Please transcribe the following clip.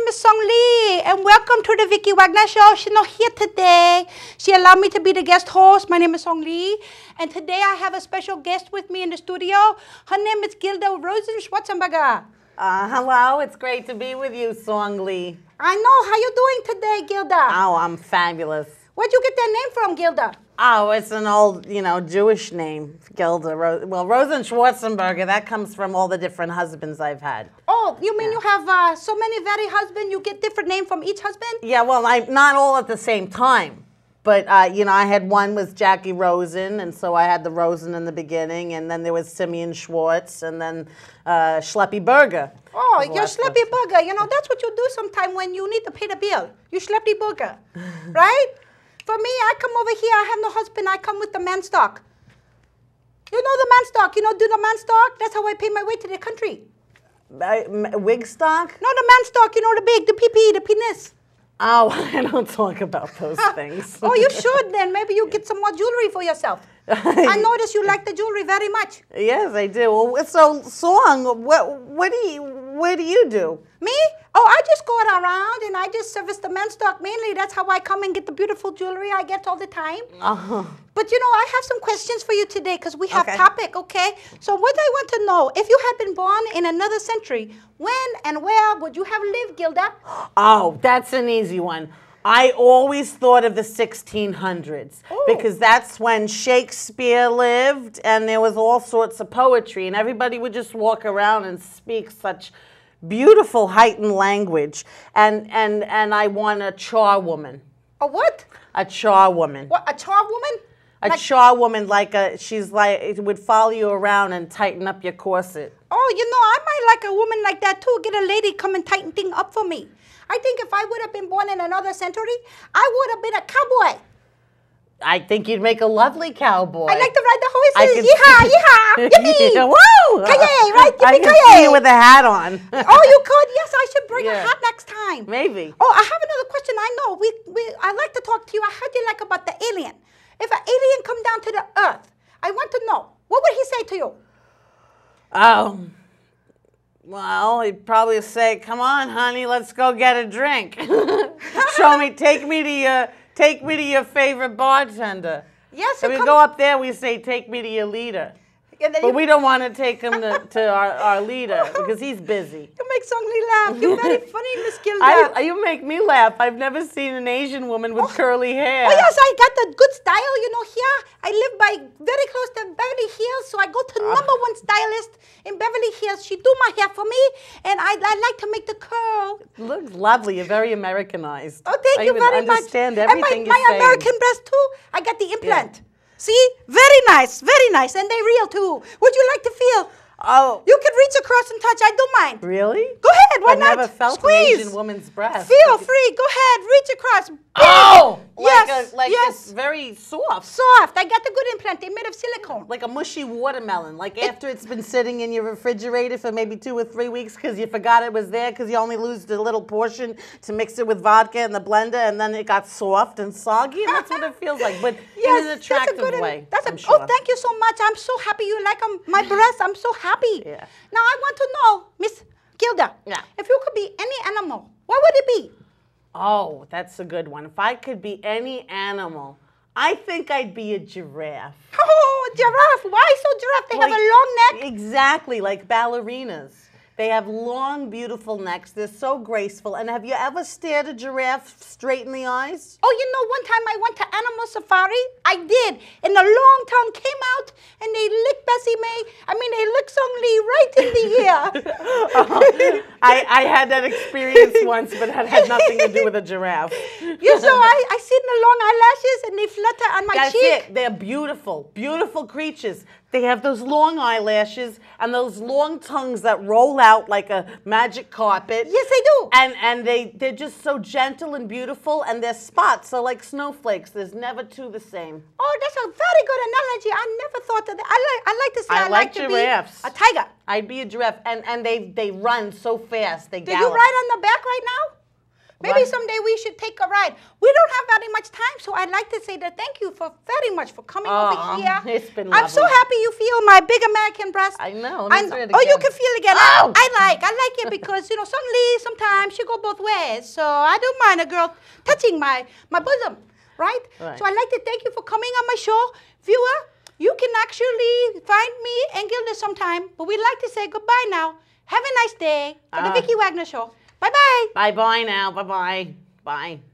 name is Song Lee, and welcome to the Vicky Wagner Show. She's not here today. She allowed me to be the guest host. My name is Song Lee, and today I have a special guest with me in the studio. Her name is Gilda Rosen Schwarzenberger. Uh, hello, it's great to be with you, Song Lee. I know. How you doing today, Gilda? Oh, I'm fabulous. Where'd you get that name from, Gilda? Oh, it's an old, you know, Jewish name, Gilda. Ro- well, Rosen Schwarzenberger, that comes from all the different husbands I've had. Oh, you mean yeah. you have uh, so many very husbands, you get different name from each husband? Yeah, well, I, not all at the same time. But, uh, you know, I had one with Jackie Rosen, and so I had the Rosen in the beginning, and then there was Simeon Schwartz, and then uh, Schleppy Burger. Oh, your Schleppy Burger, you know, that's what you do sometimes when you need to pay the bill. You Schleppy Burger, right? For me, I come over here, I have no husband, I come with the man's dog. You know the man's dog, you know, do the man's dog? That's how I pay my way to the country. Uh, wig stock? No, the man's dog, you know, the big, the pee the penis. Oh, I don't talk about those things. oh, you should then. Maybe you get some more jewelry for yourself. I notice you like the jewelry very much. Yes, I do. Well, so, song. What what do you what do you do? Me? Oh, I just go around and I just service the men's stock mainly. That's how I come and get the beautiful jewelry I get all the time. Uh -huh. But you know, I have some questions for you today because we have okay. topic, okay? So what I want to know, if you had been born in another century, when and where would you have lived, Gilda? Oh, that's an easy one. I always thought of the 1600s Ooh. because that's when Shakespeare lived and there was all sorts of poetry and everybody would just walk around and speak such beautiful heightened language. And, and, and I want a charwoman. A what? A charwoman. What, a charwoman? A like, charwoman, like a, she's like, it would follow you around and tighten up your corset. Oh, you know, I might like a woman like that too. Get a lady come and tighten thing up for me. I think if I would have been born in another century, I would have been a cowboy. I think you'd make a lovely cowboy. I like to ride the horses. Yeehaw, yeehaw, yippee! I can see you with a hat on. oh, you could. Yes, I should bring yeah. a hat next time. Maybe. Oh, I have another question. I know. We, we, I like to talk to you. I had you like about the alien. If an alien come down to the earth, I want to know, what would he say to you? Oh, well, he'd probably say, come on, honey, let's go get a drink. Show me, take me to your, take me to your favorite bartender. Yes, so we go up there, we say, take me to your leader. And then but you, we don't want to take him to, to our, our leader because he's busy. You make Song Lee laugh. You're very funny, Miss Gilda. You make me laugh. I've never seen an Asian woman with oh. curly hair. Oh, yes, I got the good style, you know, here. I live by very close to Beverly Hills, so I go to uh. number one stylist in Beverly Hills. She do my hair for me, and I, I like to make the curl. Looks lovely. You're very Americanized. Oh, thank I you very much. I understand everything and my, my American breast, too. I got the implant. Yeah. See? Very nice, very nice. And they're real too. Would you like to feel? Oh. You could reach across and touch. I don't mind. Really? Go ahead. Why I've not? never felt Squeeze. an Asian woman's breast. Feel free. Go ahead. Reach across. Oh! Yes. Like, a, like yes. it's very soft. Soft. I got the good implant. They made of silicone. Like a mushy watermelon. Like it, after it's been sitting in your refrigerator for maybe two or three weeks because you forgot it was there because you only used the little portion to mix it with vodka in the blender and then it got soft and soggy and that's what it feels like. But yes, in an attractive that's a good, way. That's oh, sure. Oh, thank you so much. I'm so happy you like um, my breast. I'm so happy happy. Yeah. Now I want to know, Miss Gilda, yeah. if you could be any animal, what would it be? Oh, that's a good one. If I could be any animal, I think I'd be a giraffe. Oh, giraffe. Why so giraffe? They have a long neck. Exactly, like ballerinas. They have long, beautiful necks. They're so graceful. And have you ever stared a giraffe straight in the eyes? Oh, you know, one time I went to Animal Safari. I did. And the long tongue came out and they licked Bessie May. I mean, they right in the ear. I, I had that experience once, but that had nothing to do with a giraffe. You saw I, I see the long eyelashes and they flutter on my That's cheek. It. They're beautiful, beautiful creatures. They have those long eyelashes and those long tongues that roll out like a magic carpet. Yes, they do. And and they they're just so gentle and beautiful, and their spots are like snowflakes. There's never two the same. Oh, that's a very good analogy. I never thought of that. I like I like to say I, I like, like to be a tiger. I'd be adrift, and and they they run so fast. They. Did you ride on the back right now? Maybe someday we should take a ride. We don't have very much time, so I'd like to say that thank you for very much for coming oh, over here. It's been lovely. I'm so happy you feel my big American breast. I know. oh, you can feel again. Oh! I, I, like. I like it because you know, suddenly sometimes she go both ways, so I don't mind a girl touching my my bosom, right? right? So I'd like to thank you for coming on my show, viewer find me and Gilda sometime, but we'd like to say goodbye now. Have a nice day for uh, the ah. Vicki Wagner Show. Bye-bye. Bye-bye now. Bye-bye. Bye. -bye. bye bye now bye bye bye